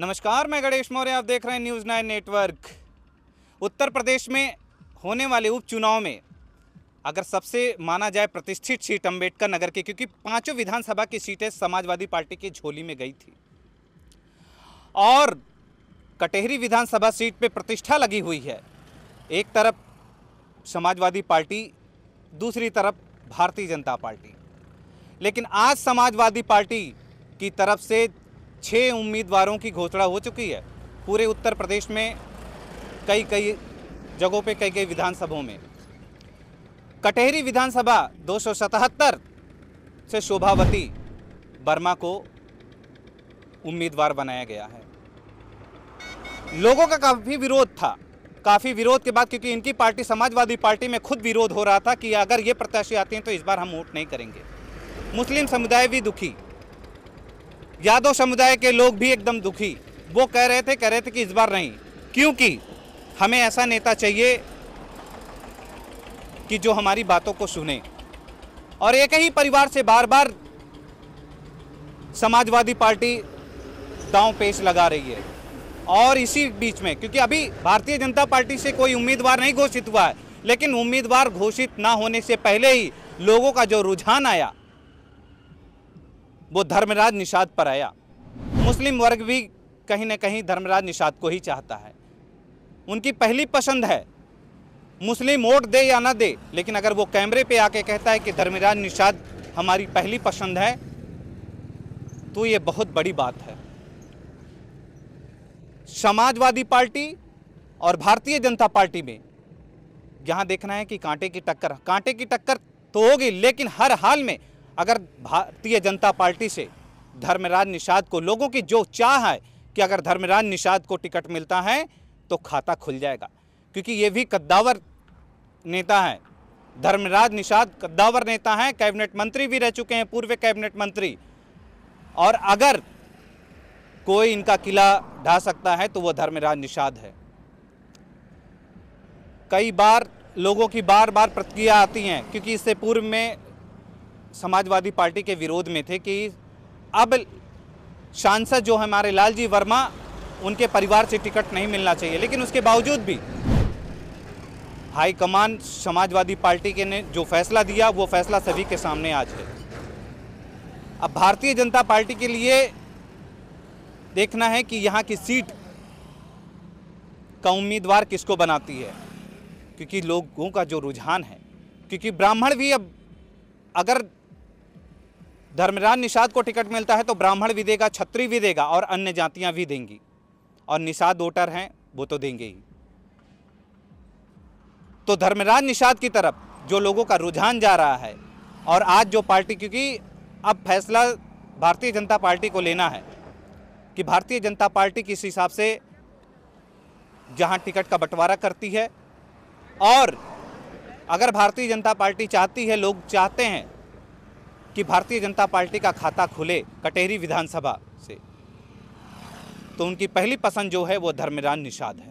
नमस्कार मैं गणेश मौर्य आप देख रहे हैं news nine network Uttar Pradesh में होने वाले उपचुनाव में अगर सबसे माना जाए प्रतिष्ठित सीट अम्बेडकर नगर की क्योंकि पांचों विधानसभा की सीटें समाजवादी पार्टी की झोली में गई थी और कटेहरी विधानसभा सीट पे प्रतिष्ठा लगी हुई है एक तरफ समाजवादी पार्टी दूसरी तरफ भारतीय जनता पार्टी लेकिन आज समाजवादी पार्टी की तरफ से छः उम्मीदवारों की घोषणा हो चुकी है पूरे उत्तर प्रदेश में कई कई जगहों पे कई कई विधानसभाओं में कटहरी विधानसभा दो से शोभावती वर्मा को उम्मीदवार बनाया गया है लोगों का काफ़ी विरोध था काफ़ी विरोध के बाद क्योंकि इनकी पार्टी समाजवादी पार्टी में खुद विरोध हो रहा था कि अगर ये प्रत्याशी आते हैं तो इस बार हम वोट नहीं करेंगे मुस्लिम समुदाय भी दुखी यादव समुदाय के लोग भी एकदम दुखी वो कह रहे थे कह रहे थे कि इस बार नहीं क्योंकि हमें ऐसा नेता चाहिए कि जो हमारी बातों को सुने और एक ही परिवार से बार बार समाजवादी पार्टी दांव पेश लगा रही है और इसी बीच में क्योंकि अभी भारतीय जनता पार्टी से कोई उम्मीदवार नहीं घोषित हुआ है लेकिन उम्मीदवार घोषित ना होने से पहले ही लोगों का जो रुझान आया वो धर्मराज निषाद पर आया मुस्लिम वर्ग भी कहीं ना कहीं धर्मराज निषाद को ही चाहता है उनकी पहली पसंद है मुस्लिम वोट दे या ना दे लेकिन अगर वो कैमरे पे आके कहता है कि धर्मराज निषाद हमारी पहली पसंद है तो ये बहुत बड़ी बात है समाजवादी पार्टी और भारतीय जनता पार्टी में यहाँ देखना है कि कांटे की टक्कर कांटे की टक्कर तो होगी लेकिन हर हाल में अगर भारतीय जनता पार्टी से धर्मराज निषाद को लोगों की जो चाह है कि अगर धर्मराज निषाद को टिकट मिलता है तो खाता खुल जाएगा क्योंकि ये भी कद्दावर नेता है धर्मराज निषाद कद्दावर नेता हैं कैबिनेट मंत्री भी रह चुके हैं पूर्व कैबिनेट मंत्री और अगर कोई इनका किला ढा सकता है तो वो धर्मराज निषाद है कई बार लोगों की बार बार प्रतिक्रिया आती हैं क्योंकि इससे पूर्व में समाजवादी पार्टी के विरोध में थे कि अब सांसद जो हमारे लालजी वर्मा उनके परिवार से टिकट नहीं मिलना चाहिए लेकिन उसके बावजूद भी हाईकमान समाजवादी पार्टी के ने जो फैसला दिया वो फैसला सभी के सामने आज है अब भारतीय जनता पार्टी के लिए देखना है कि यहाँ की सीट का उम्मीदवार किसको बनाती है क्योंकि लोगों का जो रुझान है क्योंकि ब्राह्मण भी अब अगर धर्मराज निषाद को टिकट मिलता है तो ब्राह्मण भी देगा छत्री भी देगा और अन्य जातियां भी देंगी और निषाद वोटर हैं वो तो देंगे ही तो धर्मराज निषाद की तरफ जो लोगों का रुझान जा रहा है और आज जो पार्टी क्योंकि अब फैसला भारतीय जनता पार्टी को लेना है कि भारतीय जनता पार्टी किस हिसाब से जहाँ टिकट का बंटवारा करती है और अगर भारतीय जनता पार्टी चाहती है लोग चाहते हैं कि भारतीय जनता पार्टी का खाता खुले कटेरी विधानसभा से तो उनकी पहली पसंद जो है वो धर्मराज निषाद है